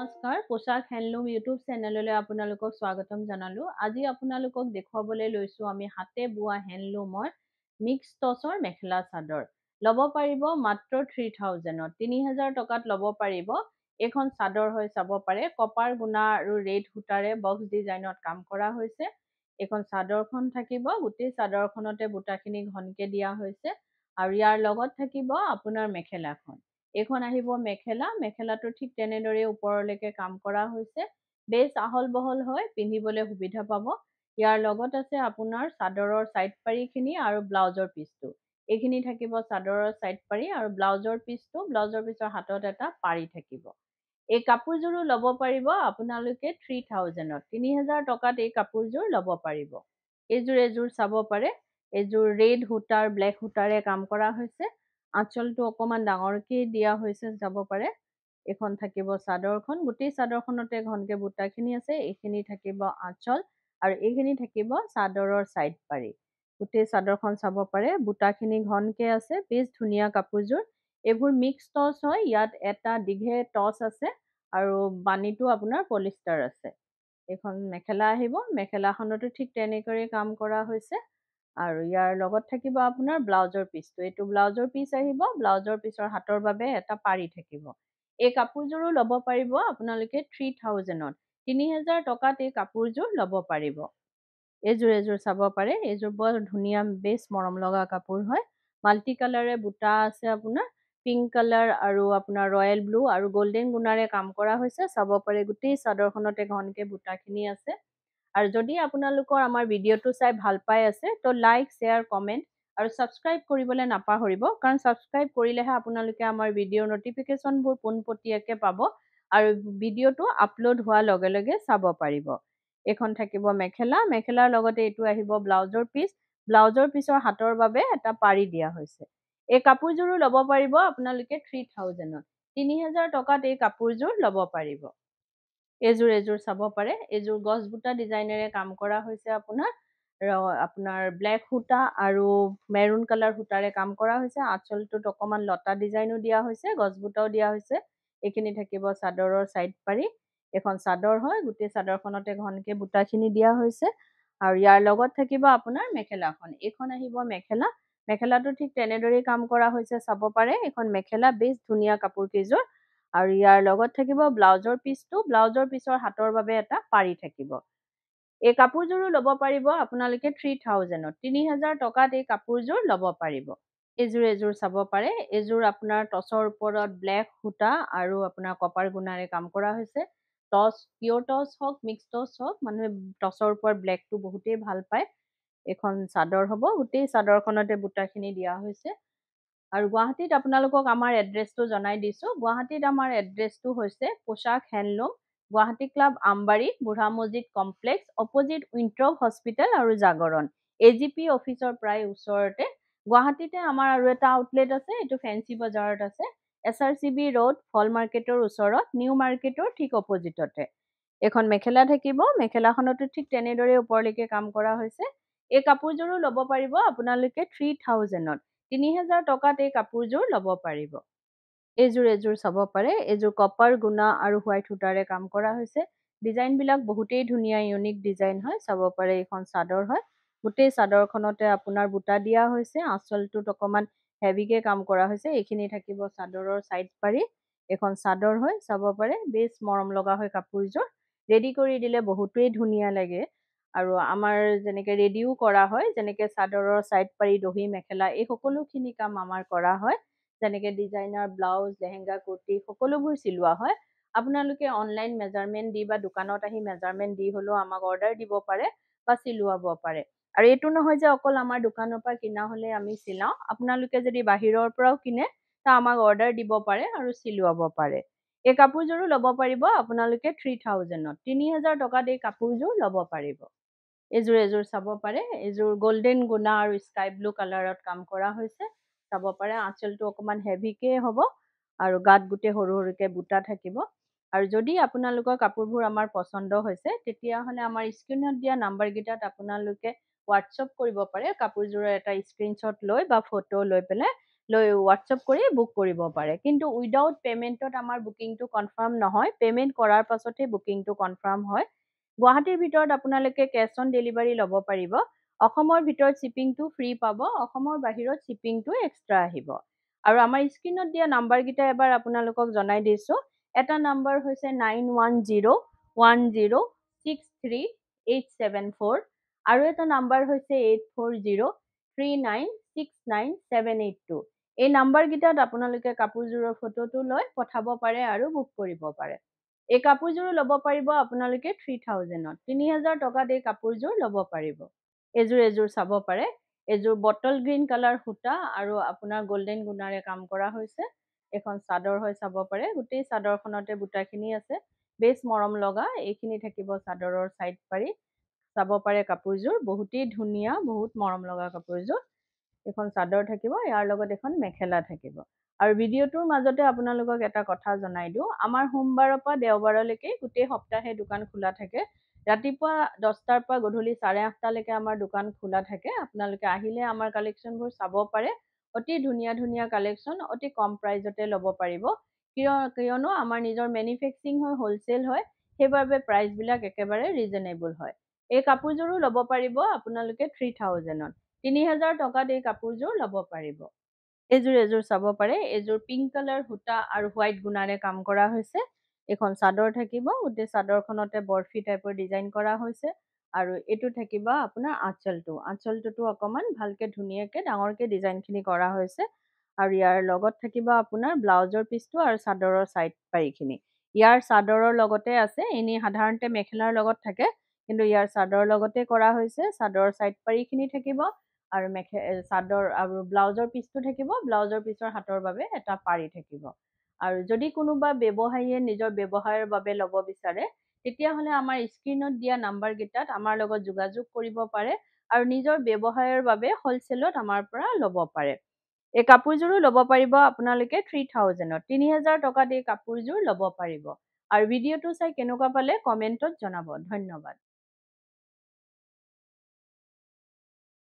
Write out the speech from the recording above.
নমস্কাৰ পোচাক handloom YouTube চেনেললৈ আপোনালোকক স্বাগতম জনালোঁ আজি আপোনালোকক দেখুৱাবলৈ লৈছোঁ আমি হাতে বোৱা হেণ্ডলুমৰ মিক্স টচৰ মেখেলা চাদৰ ল'ব পাৰিব মাত্ৰ থ্ৰী থাউজেণ্ডত তিনি হাজাৰ টকাত ল'ব পাৰিব এইখন চাদৰ হৈ চাব পাৰে কপাৰ গুণা আৰু ৰেড সূতাৰে বক্স ডিজাইনত কাম কৰা হৈছে এইখন চাদৰখন থাকিব গোটেই চাদৰখনতে বুটাখিনি ঘনকৈ দিয়া হৈছে আৰু ইয়াৰ লগত থাকিব আপোনাৰ মেখেলাখন এইখন আহিব মেখেলা মেখেলাটো ঠিক তেনেদৰে ওপৰলৈকে কাম কৰা হৈছে বেছ আহল বহল হয় পিন্ধিবলৈ সুবিধা পাব ইয়াৰ লগত আছে আপোনাৰ চাদৰৰ ছাইড পাৰিখিনি আৰু ব্লাউজৰ পিচটো এইখিনি থাকিব চাদৰৰ ছাইড পাৰি আৰু ব্লাউজৰ পিচটো ব্লাউজৰ পিচৰ হাতত এটা পাৰি থাকিব এই কাপোৰযোৰো ল'ব পাৰিব আপোনালোকে থ্ৰী থাউজেণ্ডত তিনি হাজাৰ টকাত এই কাপোৰযোৰ ল'ব পাৰিব এইযোৰ এইযোৰ চাব পাৰে এইযোৰ ৰেড সূতাৰ ব্লেক সূতাৰে কাম কৰা হৈছে আঁচলটো অকণমান ডাঙৰকৈ দিয়া হৈছে যাব পাৰে এখন থাকিব চাদৰখন গোটেই চাদৰখনতে এখনকৈ বুটাখিনি আছে এইখিনি থাকিব আঁচল আৰু এইখিনি থাকিব চাদৰৰ ছাইড পাৰি গোটেই চাদৰখন চাব পাৰে বুটাখিনি ঘনকে আছে বেছ ধুনীয়া কাপোৰযোৰ এইবোৰ মিক্স টচ হয় ইয়াত এটা দীঘে টচ আছে আৰু বাণীটো আপোনাৰ পলিষ্টাৰ আছে এইখন মেখেলা আহিব মেখেলাখনতো ঠিক তেনেকৈয়ে কাম কৰা হৈছে আৰু ইয়াৰ লগত থাকিব আপোনাৰ ব্লাউজৰ পিচটো এইটো ব্লাউজৰ পিচ আহিব ব্লাউজৰ পিচৰ হাতৰ বাবে এটা পাৰি থাকিব এই কাপোৰযোৰো ল'ব পাৰিব আপোনালোকে থ্ৰী থাউজেণ্ডত তিনি হেজাৰ টকাত এই কাপোৰযোৰ ল'ব পাৰিব এইযোৰ এযোৰ চাব পাৰে এইযোৰ বৰ ধুনীয়া বেচ মৰম লগা কাপোৰ হয় মাল্টি কালাৰে বুটা আছে আপোনাৰ পিংক কালাৰ আৰু আপোনাৰ ৰয়েল ব্লু আৰু গল্ডেন গুণাৰে কাম কৰা হৈছে চাব পাৰে গোটেই চাদৰখনতে ঘনকৈ বুটাখিনি আছে আৰু যদি আপোনালোকৰ আমাৰ ভিডিঅ'টো চাই ভাল পাই আছে তো লাইক শ্বেয়াৰ কমেণ্ট আৰু ছাবস্ক্ৰাইব কৰিবলৈ নাপাহৰিব কাৰণ ছাবস্ক্ৰাইব কৰিলেহে আপোনালোকে আমাৰ ভিডিঅ' নটিফিকেশ্যনবোৰ পোনপটীয়াকৈ পাব আৰু ভিডিঅ'টো আপলোড হোৱাৰ লগে লগে চাব পাৰিব এইখন থাকিব মেখেলা মেখেলাৰ লগতে এইটো আহিব ব্লাউজৰ পিচ ব্লাউজৰ পিচৰ হাতৰ বাবে এটা পাৰি দিয়া হৈছে এই কাপোৰযোৰো ল'ব পাৰিব আপোনালোকে থ্ৰী থাউজেণ্ডত তিনি হাজাৰ টকাত এই কাপোৰযোৰ ল'ব পাৰিব এজোৰ এজোৰ চাব পাৰে এজোৰ গছবুটা ডিজাইনেৰে কাম কৰা হৈছে আপোনাৰ ৰ আপোনাৰ ব্লেক সূতা আৰু মেৰুন কালাৰ সূতাৰে কাম কৰা হৈছে আঁচলটোত অকণমান লতা ডিজাইনো দিয়া হৈছে গছ গছবুটাও দিয়া হৈছে এইখিনি থাকিব চাদৰৰ ছাইড পাৰি এখন চাদৰ হয় গোটেই চাদৰখনতে ঘনকৈ বুটাখিনি দিয়া হৈছে আৰু ইয়াৰ লগত থাকিব আপোনাৰ মেখেলাখন এইখন আহিব মেখেলা মেখেলাটো ঠিক তেনেদৰেই কাম কৰা হৈছে চাব পাৰে এইখন মেখেলা বেছ ধুনীয়া কাপোৰ কেইযোৰ আৰু ইয়াৰ লগত থাকিব ব্লাউজৰ পিচটো ব্লাউজৰ পিচৰ হাতৰ বাবে এটা পাৰি থাকিব এই কাপোৰযোৰো ল'ব পাৰিব আপোনালোকে থ্ৰী থাউজেণ্ডত তিনি হাজাৰ টকাত এই কাপোৰযোৰ ল'ব পাৰিব এযোৰ এযোৰ চাব পাৰে এযোৰ আপোনাৰ টচৰ ওপৰত ব্লেক সূতা আৰু আপোনাৰ কপাৰ গুণাৰে কাম কৰা হৈছে টচ পিয়'ৰ টচ হওক মিক্স টচ হওক মানুহে টচৰ ওপৰত ব্লেকটো বহুতেই ভাল পায় এখন চাদৰ হ'ব গোটেই চাদৰখনতে বুটাখিনি দিয়া হৈছে আৰু গুৱাহাটীত আপোনালোকক আমাৰ এড্ৰেছটো জনাই দিছোঁ গুৱাহাটীত আমাৰ এড্ৰেছটো হৈছে পোচাক হেণ্ডলুম গুৱাহাটী ক্লাব আমবাৰী বুঢ়া মছজিদ কমপ্লেক্স অপজিট উইণ্ট্ৰ হস্পিটেল আৰু জাগৰণ এ জি পি অফিচৰ প্ৰায় ওচৰতে গুৱাহাটীতে আমাৰ আৰু এটা আউটলেট আছে এইটো ফেঞ্চি বজাৰত আছে S R C B road ফল মাৰ্কেটৰ ওচৰত নিউ মাৰ্কেটৰ ঠিক অপজিটতে এখন মেখেলা থাকিব মেখেলাখনতো ঠিক তেনেদৰে ওপৰলৈকে কাম কৰা হৈছে এই কাপোৰযোৰো ল'ব পাৰিব আপোনালোকে থ্ৰী থাউজেণ্ডত তিনি হাজাৰ টকাত এই কাপোৰযোৰ ল'ব পাৰিব এইযোৰ এইযোৰ চাব পাৰে এইযোৰ কপাৰ গুণা আৰু হোৱাইট সূতাৰে কাম কৰা হৈছে ডিজাইন বিলাক বহুতেই ধুনীয়া ইউনিক ডিজাইন হয় চাব পাৰে এইখন চাদৰ হয় গোটেই চাদৰখনতে আপোনাৰ বুটা দিয়া হৈছে আঁচলটোত অকণমান হেভিকে কাম কৰা হৈছে এইখিনি থাকিব চাদৰৰ ছাইড পাৰি এইখন চাদৰ হয় চাব পাৰে বেছ মৰম লগা হয় কাপোৰযোৰ ৰেডি কৰি দিলে বহুতেই ধুনীয়া লাগে আৰু আমাৰ যেনেকৈ ৰেডিও কৰা হয় যেনেকৈ চাদৰৰ ছাইড পাৰি দহি মেখেলা এই সকলোখিনি কাম আমাৰ কৰা হয় যেনেকৈ ডিজাইনাৰ ব্লাউজ লেহেংগা কুৰ্তি সকলোবোৰ চিলোৱা হয় আপোনালোকে অনলাইন মেজাৰমেণ্ট দি বা দোকানত আহি মেজাৰমেণ্ট দি হ'লেও আমাক অৰ্ডাৰ দিব পাৰে বা চিলোৱাব পাৰে আৰু এইটো নহয় যে অকল আমাৰ দোকানৰ পৰা কিনা হ'লে আমি চিলাওঁ আপোনালোকে যদি বাহিৰৰ পৰাও কিনে তো আমাক অৰ্ডাৰ দিব পাৰে আৰু চিলোৱাব পাৰে এই কাপোৰযোৰো ল'ব পাৰিব আপোনালোকে থ্ৰী থাউজেণ্ডত তিনি হাজাৰ টকাত এই কাপোৰযোৰ ল'ব পাৰিব এযোৰ এযোৰ চাব পাৰে এযোৰ গল্ডেন গুণা আৰু স্কাই ব্লু কালাৰত কাম কৰা হৈছে চাব পাৰে আঁচলটো অকণমান হেভিকেই হ'ব আৰু গাত গোটেই সৰু সৰুকৈ বুটা থাকিব আৰু যদি আপোনালোকৰ কাপোৰবোৰ আমাৰ পচন্দ হৈছে তেতিয়াহ'লে আমাৰ স্ক্ৰীণত দিয়া নাম্বাৰকেইটাত আপোনালোকে হোৱাটছএপ কৰিব পাৰে কাপোৰযোৰৰ এটা স্ক্ৰীণশ্বট লৈ বা ফটো লৈ পেলাই লৈ হোৱাটছএপ কৰি বুক কৰিব পাৰে কিন্তু উইডাউট পে'মেণ্টত আমাৰ বুকিংটো কনফাৰ্ম নহয় পে'মেণ্ট কৰাৰ পাছতহে বুকিংটো কনফাৰ্ম হয় গুৱাহাটীৰ ভিতৰত আপোনালোকে কেছ অন ডেলিভাৰী ল'ব পাৰিব অসমৰ ভিতৰত শ্বিপিংটো ফ্ৰী পাব অসমৰ বাহিৰত শ্বিপিংটো এক্সট্ৰা আহিব আৰু আমাৰ স্ক্ৰীণত দিয়া নাম্বাৰকেইটা এবাৰ আপোনালোকক জনাই দিছোঁ এটা নাম্বাৰ হৈছে nine one zero' one zero' six three eight seven four আৰু এটা নাম্বাৰ হৈছে eight four zero' three nine six nine seven eight two এই নাম্বাৰকেইটাত আপোনালোকে কাপোৰযোৰৰ ফটোটো লৈ পঠাব পাৰে আৰু বুক কৰিব পাৰে এই কাপোৰযোৰো ল'ব পাৰিব আপোনালোকে থ্ৰী থাউজেণ্ডত তিনি হাজাৰ টকাত এই কাপোৰযোৰ ল'ব পাৰিব এযোৰ এযোৰ চাব পাৰে এযোৰ বটল গ্ৰীণ কালাৰ সূতা আৰু আপোনাৰ গল্ডেন গুণাৰে কাম কৰা হৈছে এখন চাদৰ হৈ চাব পাৰে গোটেই চাদৰখনতে বুটাখিনি আছে বেছ মৰম লগা এইখিনি থাকিব চাদৰৰ ছাইড পাৰি চাব পাৰে কাপোৰযোৰ বহুতেই ধুনীয়া বহুত মৰম লগা কাপোৰযোৰ এখন চাদৰ থাকিব ইয়াৰ লগত এখন মেখেলা থাকিব আৰু ভিডিঅ'টোৰ মাজতে আপোনালোকক এটা কথা জনাই দিওঁ আমাৰ সোমবাৰৰ পৰা দেওবাৰলৈকে গোটেই সপ্তাহে দোকান খোলা থাকে ৰাতিপুৱা দহটাৰ পৰা গধূলি চাৰে আঠটালৈকে আমাৰ দোকান খোলা থাকে আপোনালোকে আহিলে আমাৰ কালেকশ্যনবোৰ চাব পাৰে অতি ধুনীয়া ধুনীয়া কালেকশ্যন অতি কম প্ৰাইজতে ল'ব পাৰিব কিয় কিয়নো আমাৰ নিজৰ মেনুফেক্সিং হয় হ'লচেল হয় সেইবাবে প্ৰাইজবিলাক একেবাৰে ৰিজনেবল হয় এই কাপোৰযোৰো ল'ব পাৰিব আপোনালোকে থ্ৰী থাউজেণ্ডত তিনি হাজাৰ টকাত এই কাপোৰযোৰ ল'ব পাৰিব এজোৰ এজোৰ চাব পাৰে এযোৰ পিংক কালাৰ সূতা আৰু হোৱাইট গুণাৰে কাম কৰা হৈছে এখন চাদৰ থাকিব গোটেই চাদৰখনতে বৰফি টাইপৰ ডিজাইন কৰা হৈছে আৰু এইটো থাকিব আপোনাৰ আঁচলটো আঁচলটোতো অকণমান ভালকৈ ধুনীয়াকৈ ডাঙৰকৈ ডিজাইনখিনি কৰা হৈছে আৰু ইয়াৰ লগত থাকিব আপোনাৰ ব্লাউজৰ পিচটো আৰু চাদৰৰ ছাইড পাৰিখিনি ইয়াৰ চাদৰৰ লগতে আছে এনেই সাধাৰণতে মেখেলাৰ লগত থাকে কিন্তু ইয়াৰ চাদৰৰ লগতে কৰা হৈছে চাদৰৰ ছাইড পাৰিখিনি থাকিব আৰু মেখেলা চাদৰ আৰু ব্লাউজৰ পিচটো থাকিব ব্লাউজৰ পিচৰ হাতৰ বাবে এটা পাৰি থাকিব আৰু যদি কোনোবা ব্যৱসায়ীয়ে নিজৰ ব্যৱসায়ৰ বাবে ল'ব বিচাৰে তেতিয়াহ'লে আমাৰ স্ক্ৰীণত দিয়া নাম্বাৰকেইটাত আমাৰ লগত যোগাযোগ কৰিব পাৰে আৰু নিজৰ ব্যৱসায়ৰ বাবে হ'লচেলত আমাৰ পৰা ল'ব পাৰে এই কাপোৰযোৰো ল'ব পাৰিব আপোনালোকে থ্ৰী থাউজেণ্ডত তিনি হাজাৰ টকাত এই কাপোৰযোৰ ল'ব পাৰিব আৰু ভিডিঅ'টো চাই কেনেকুৱা পালে কমেণ্টত জনাব ধন্যবাদ